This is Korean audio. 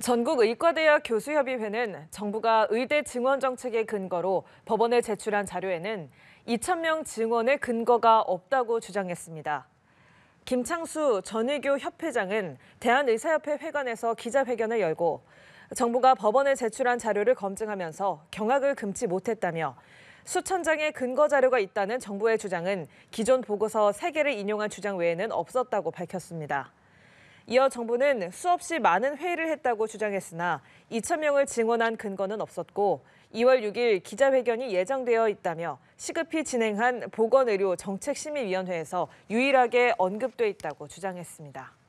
전국의과대학 교수협의회는 정부가 의대 증원 정책의 근거로 법원에 제출한 자료에는 2천명 증원의 근거가 없다고 주장했습니다. 김창수 전의교 협회장은 대한의사협회 회관에서 기자회견을 열고 정부가 법원에 제출한 자료를 검증하면서 경악을 금치 못했다며 수천 장의 근거 자료가 있다는 정부의 주장은 기존 보고서 3개를 인용한 주장 외에는 없었다고 밝혔습니다. 이어 정부는 수없이 많은 회의를 했다고 주장했으나 2천 명을 증원한 근거는 없었고 2월 6일 기자회견이 예정되어 있다며 시급히 진행한 보건의료 정책심의위원회에서 유일하게 언급돼 있다고 주장했습니다.